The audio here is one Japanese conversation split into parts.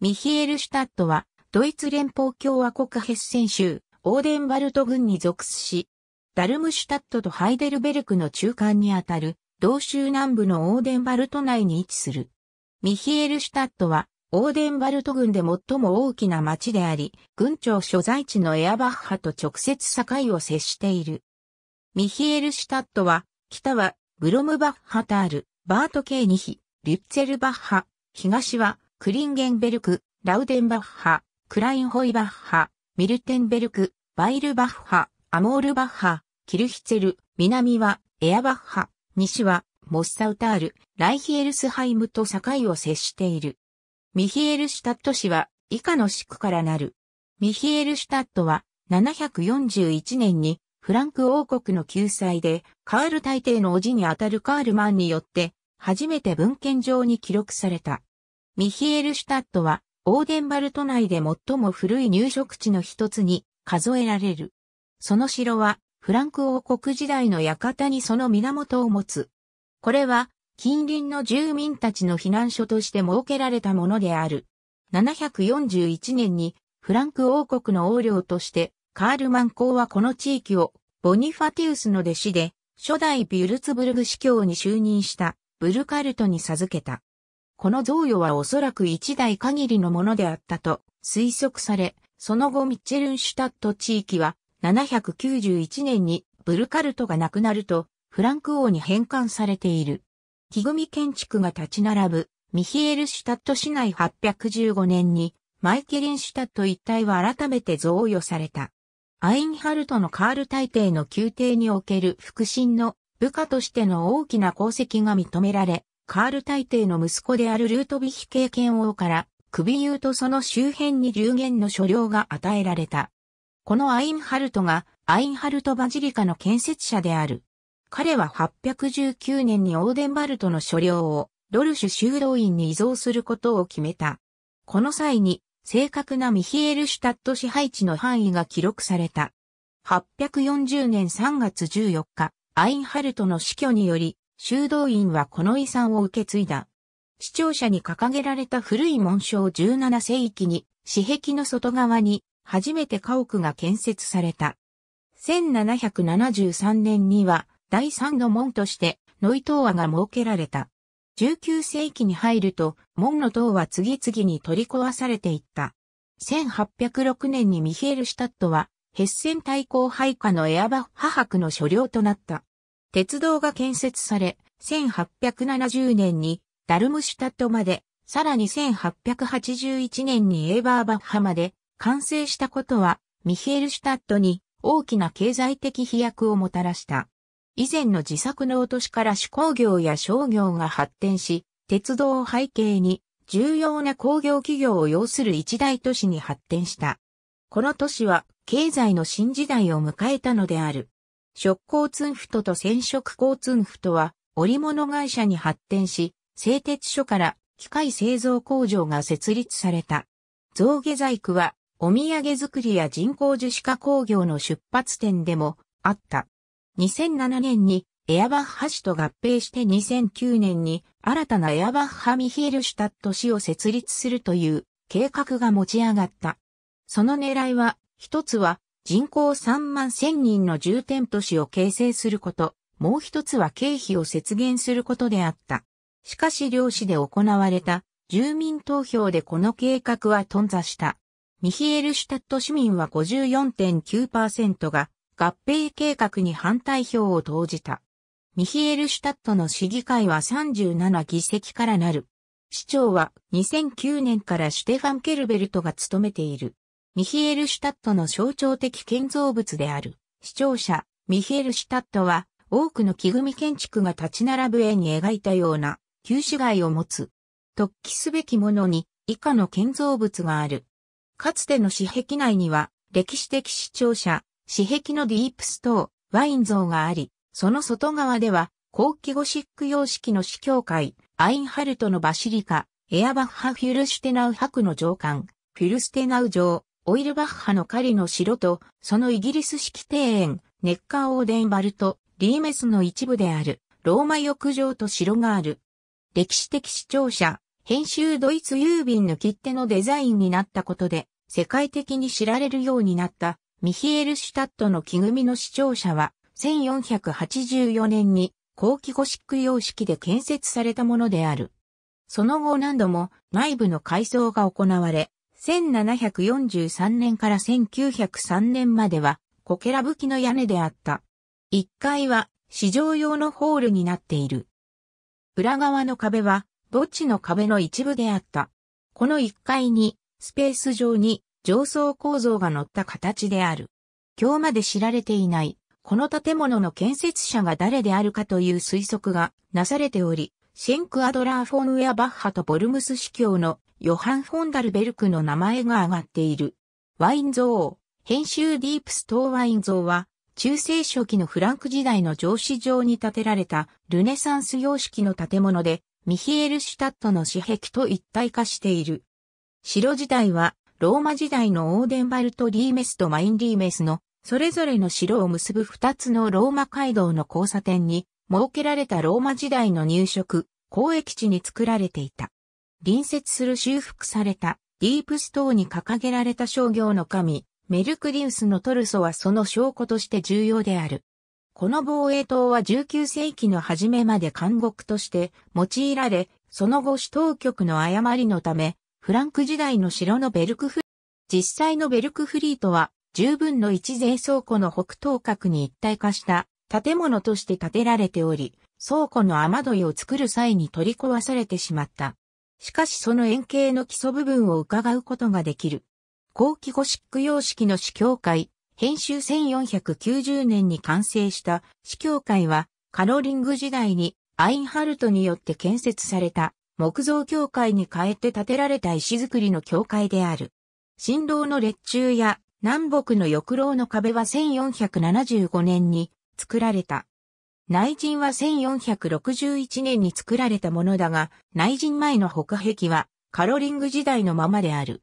ミヒエルシュタットは、ドイツ連邦共和国ヘッセン州、オーデンバルト郡に属し、ダルムシュタットとハイデルベルクの中間にあたる、同州南部のオーデンバルト内に位置する。ミヒエルシュタットは、オーデンバルト郡で最も大きな町であり、郡庁所在地のエアバッハと直接境を接している。ミヒエルシュタットは、北は、ブロムバッハタール、バート系2比、リュッツェルバッハ、東は、クリンゲンベルク、ラウデンバッハ、クラインホイバッハ、ミルテンベルク、バイルバッハ、アモールバッハ、キルヒツェル、南はエアバッハ、西はモッサウタール、ライヒエルスハイムと境を接している。ミヒエルシュタット市は以下の市区からなる。ミヒエルシュタットは741年にフランク王国の救済でカール大帝の叔父にあたるカールマンによって初めて文献上に記録された。ミヒエルシュタットは、オーデンバルト内で最も古い入植地の一つに数えられる。その城は、フランク王国時代の館にその源を持つ。これは、近隣の住民たちの避難所として設けられたものである。741年に、フランク王国の王領として、カールマン公はこの地域を、ボニファティウスの弟子で、初代ビュルツブルグ司教に就任した、ブルカルトに授けた。この贈与はおそらく一代限りのものであったと推測され、その後ミッチェルンシュタット地域は791年にブルカルトが亡くなるとフランク王に返還されている。木組建築が立ち並ぶミヒエルシュタット市内815年にマイケリンシュタット一帯は改めて贈与された。アインハルトのカール大帝の宮廷における腹心の部下としての大きな功績が認められ、カール大帝の息子であるルートビヒ経験王から、首優とその周辺に流言の所領が与えられた。このアインハルトが、アインハルトバジリカの建設者である。彼は819年にオーデンバルトの所領を、ドルシュ修道院に移贈することを決めた。この際に、正確なミヒエルシュタット支配地の範囲が記録された。840年3月14日、アインハルトの死去により、修道院はこの遺産を受け継いだ。視聴者に掲げられた古い紋章17世紀に、紙壁の外側に、初めて家屋が建設された。1773年には、第三の門として、ノイーアが設けられた。19世紀に入ると、門の塔は次々に取り壊されていった。1806年にミヒエル・シュタットは、ヘッセン大公配下のエアバッハ博の所領となった。鉄道が建設され、1870年にダルムシュタットまで、さらに1881年にエーバーバッハまで完成したことは、ミヒエルシュタットに大きな経済的飛躍をもたらした。以前の自作の落としから手工業や商業が発展し、鉄道を背景に重要な工業企業を要する一大都市に発展した。この都市は経済の新時代を迎えたのである。食交通フトと染色交通フトは、織物会社に発展し、製鉄所から機械製造工場が設立された。造下細工は、お土産作りや人工樹脂化工業の出発点でもあった。2007年にエアバッハ市と合併して2009年に新たなエアバッハミヒエルシュタット市を設立するという計画が持ち上がった。その狙いは、一つは人口3万1000人の重点都市を形成すること、もう一つは経費を節減することであった。しかし両市で行われた住民投票でこの計画は頓挫した。ミヒエルシュタット市民は54.9%が合併計画に反対票を投じた。ミヒエルシュタットの市議会は37議席からなる。市長は2009年からシュテファン・ケルベルトが務めている。ミヒエルシュタットの象徴的建造物である。視聴者、ミヒエルシュタットは、多くの木組建築が立ち並ぶ絵に描いたような、旧市街を持つ。突起すべきものに、以下の建造物がある。かつての私壁内には、歴史的視聴者、私壁のディープストー、ワイン像があり、その外側では、後期ゴシック様式の司教会、アインハルトのバシリカ、エアバッハ・フュルシュテナウ博の上官、フュルステナウ城、オイルバッハの狩りの城と、そのイギリス式庭園、ネッカーオーデンバルト、リーメスの一部である、ローマ浴場と城がある。歴史的視聴者、編集ドイツ郵便の切手のデザインになったことで、世界的に知られるようになった、ミヒエル・シュタットの木組みの視聴者は、1484年に、後期ゴシック様式で建設されたものである。その後何度も内部の改装が行われ、1743年から1903年までは、こけらぶきの屋根であった。1階は、市場用のホールになっている。裏側の壁は、墓地の壁の一部であった。この1階に、スペース上に、上層構造が乗った形である。今日まで知られていない、この建物の建設者が誰であるかという推測がなされており、シェンク・アドラー・フォン・ウェア・バッハとボルムス司教のヨハン・フォンダルベルクの名前が挙がっている。ワイン像、編集ディープストーワイン像は、中世初期のフランク時代の上司上に建てられたルネサンス様式の建物で、ミヒエルシュタットの紙壁と一体化している。城時代は、ローマ時代のオーデンバルト・リーメスとマイン・リーメスの、それぞれの城を結ぶ二つのローマ街道の交差点に設けられたローマ時代の入植、交易地に作られていた。隣接する修復されたディープストーに掲げられた商業の神、メルクリウスのトルソはその証拠として重要である。この防衛塔は19世紀の初めまで監獄として用いられ、その後首当局の誤りのため、フランク時代の城のベルクフリー、実際のベルクフリートは十分の一税倉庫の北東角に一体化した建物として建てられており、倉庫の雨どいを作る際に取り壊されてしまった。しかしその円形の基礎部分を伺うことができる。後期ゴシック様式の司教会、編集1490年に完成した司教会はカロリング時代にアインハルトによって建設された木造教会に変えて建てられた石造りの教会である。新郎の列柱や南北の翼廊の壁は1475年に作られた。内陣は1461年に作られたものだが、内陣前の北壁はカロリング時代のままである。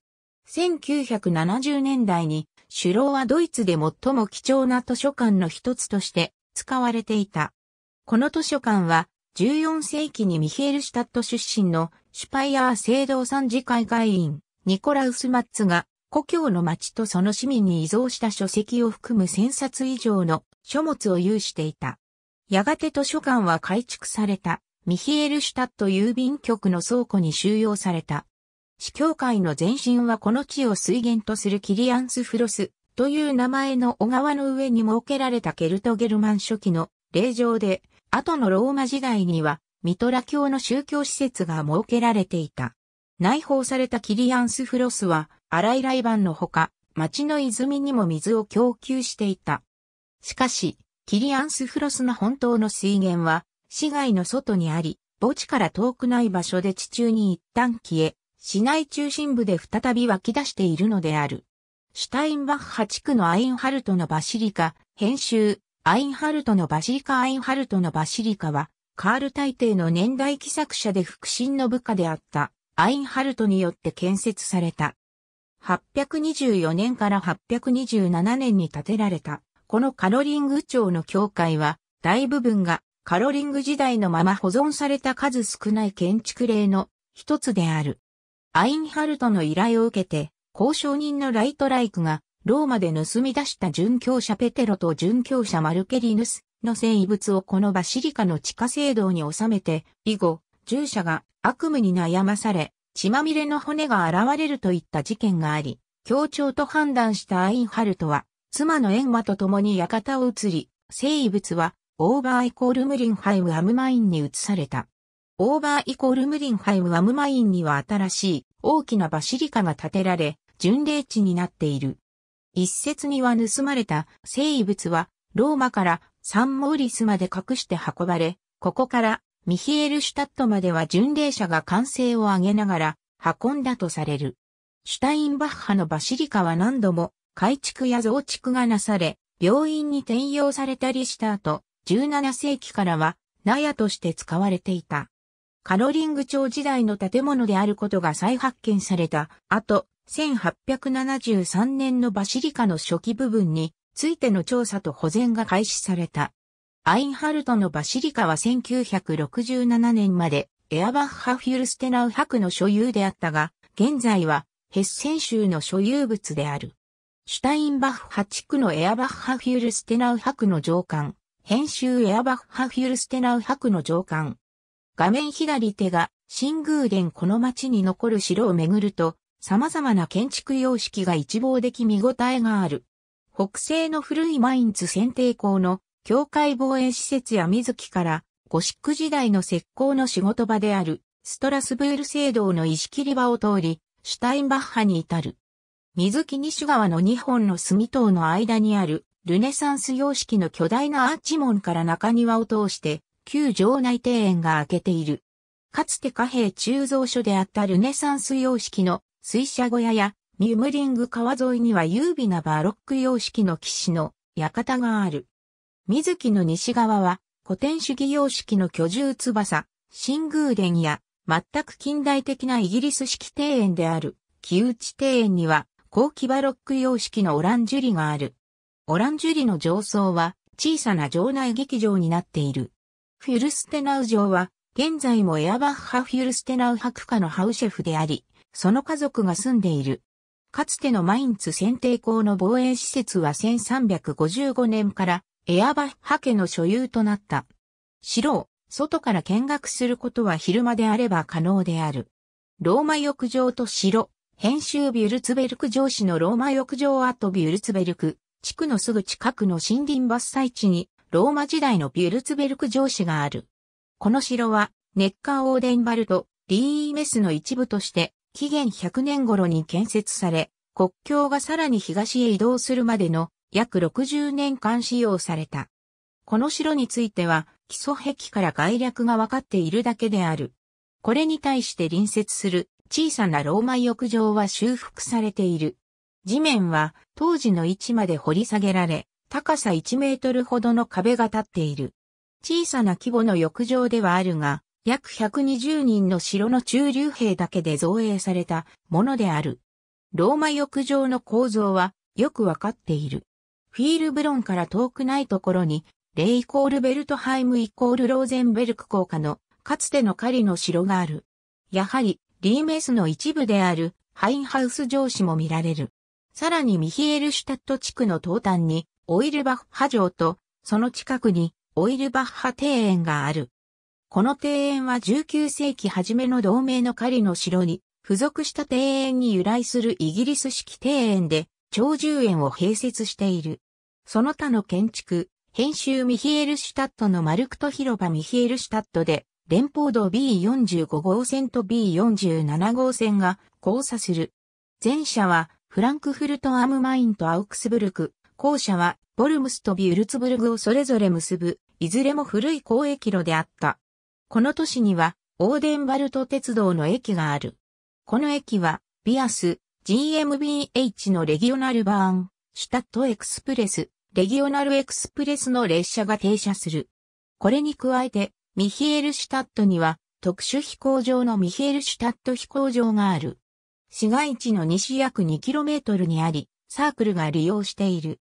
1970年代に首脳はドイツで最も貴重な図書館の一つとして使われていた。この図書館は14世紀にミヒエルシュタット出身のシュパイアー聖堂参事会会員ニコラウス・マッツが故郷の町とその市民に依贈した書籍を含む1000冊以上の書物を有していた。やがて図書館は改築された、ミヒエルシュタット郵便局の倉庫に収容された。市教会の前身はこの地を水源とするキリアンスフロスという名前の小川の上に設けられたケルトゲルマン初期の霊場で、後のローマ時代にはミトラ教の宗教施設が設けられていた。内包されたキリアンスフロスは、アライライバンのほか、町の泉にも水を供給していた。しかし、キリアンスフロスの本当の水源は、市街の外にあり、墓地から遠くない場所で地中に一旦消え、市内中心部で再び湧き出しているのである。シュタインバッハ地区のアインハルトのバシリカ、編集、アインハルトのバシリカアインハルトのバシリカは、カール大帝の年代記作者で腹心の部下であった、アインハルトによって建設された。824年から827年に建てられた。このカロリング町の教会は、大部分がカロリング時代のまま保存された数少ない建築例の一つである。アインハルトの依頼を受けて、交渉人のライトライクが、ローマで盗み出した殉教者ペテロと殉教者マルケリヌスの聖遺物をこのバシリカの地下聖堂に収めて、以後、従者が悪夢に悩まされ、血まみれの骨が現れるといった事件があり、協調と判断したアインハルトは、妻のエンマと共に館を移り、生物は、オーバーイコールムリンハイムアムマインに移された。オーバーイコールムリンハイムアムマインには新しい大きなバシリカが建てられ、巡礼地になっている。一説には盗まれた生物は、ローマからサンモーリスまで隠して運ばれ、ここからミヒエルシュタットまでは巡礼者が歓声を上げながら運んだとされる。シュタインバッハのバシリカは何度も改築や増築がなされ、病院に転用されたりした後、17世紀からは納屋として使われていた。カロリング町時代の建物であることが再発見された後、1873年のバシリカの初期部分についての調査と保全が開始された。アインハルトのバシリカは1967年までエアバッハ・フュルステナウ博の所有であったが、現在はヘッセン州の所有物である。シュタインバッハ地区のエアバッハフュールステナウ博の上官、編集エアバッハフュールステナウ博の上官。画面左手が、新宮殿この町に残る城を巡ると、様々な建築様式が一望でき見応えがある。北西の古いマインツ選定校の境界防衛施設や水木からゴシック時代の石膏の仕事場であるストラスブール聖堂の石切り場を通りシュタインバッハに至る。水木西川の2本の隅塔の間にある、ルネサンス様式の巨大なアーチ門から中庭を通して、旧城内庭園が開けている。かつて貨幣鋳造所であったルネサンス様式の水車小屋や、ミュムリング川沿いには優美なバロック様式の騎士の館がある。水木の西側は、古典主義様式の居住翼、新宮殿や、全く近代的なイギリス式庭園である、木内庭園には、高騎バロック様式のオランジュリがある。オランジュリの上層は小さな場内劇場になっている。フュルステナウ城は現在もエアバッハ・フュルステナウ博家のハウシェフであり、その家族が住んでいる。かつてのマインツ選定校の防衛施設は1355年からエアバッハ家の所有となった。城を外から見学することは昼間であれば可能である。ローマ浴場と城、編集ビュルツベルク城市のローマ浴場跡ビュルツベルク地区のすぐ近くの森林伐採地にローマ時代のビュルツベルク城市がある。この城はネッカーオーデンバルト、リーメスの一部として紀元100年頃に建設され、国境がさらに東へ移動するまでの約60年間使用された。この城については基礎壁から概略が分かっているだけである。これに対して隣接する小さなローマ浴場は修復されている。地面は当時の位置まで掘り下げられ、高さ1メートルほどの壁が立っている。小さな規模の浴場ではあるが、約120人の城の中流兵だけで造営されたものである。ローマ浴場の構造はよくわかっている。フィールブロンから遠くないところに、レイコールベルトハイムイコールローゼンベルク効果のかつての狩りの城がある。やはりリーメスの一部であるハインハウス城市も見られる。さらにミヒエルシュタット地区の東端にオイルバッハ城とその近くにオイルバッハ庭園がある。この庭園は19世紀初めの同盟の狩りの城に付属した庭園に由来するイギリス式庭園で長寿園を併設している。その他の建築、編集ミヒエルシュタットのマルクト広場ミヒエルシュタットで連邦道 B45 号線と B47 号線が交差する。前者はフランクフルト・アームマインとアウクスブルク、後者はボルムスとビュルツブルグをそれぞれ結ぶ、いずれも古い交易路であった。この都市にはオーデンバルト鉄道の駅がある。この駅はビアス、GMBH のレギオナルバーン、シュタットエクスプレス、レギオナルエクスプレスの列車が停車する。これに加えて、ミヒエルシュタットには特殊飛行場のミヒエルシュタット飛行場がある。市街地の西約 2km にあり、サークルが利用している。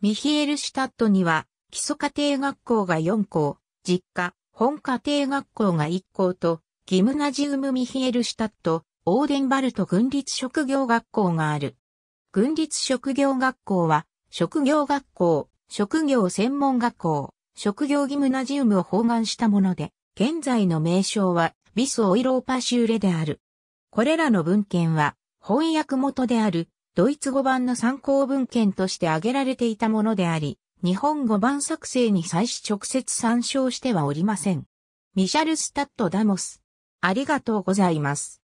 ミヒエルシュタットには基礎家庭学校が4校、実家、本家庭学校が1校と、ギムナジウムミヒエルシュタット、オーデンバルト軍立職業学校がある。軍立職業学校は、職業学校、職業専門学校、職業ギムナジウムを包含したもので、現在の名称はビスオイローパシューレである。これらの文献は翻訳元であるドイツ語版の参考文献として挙げられていたものであり、日本語版作成に際し直接参照してはおりません。ミシャル・スタッド・ダモス。ありがとうございます。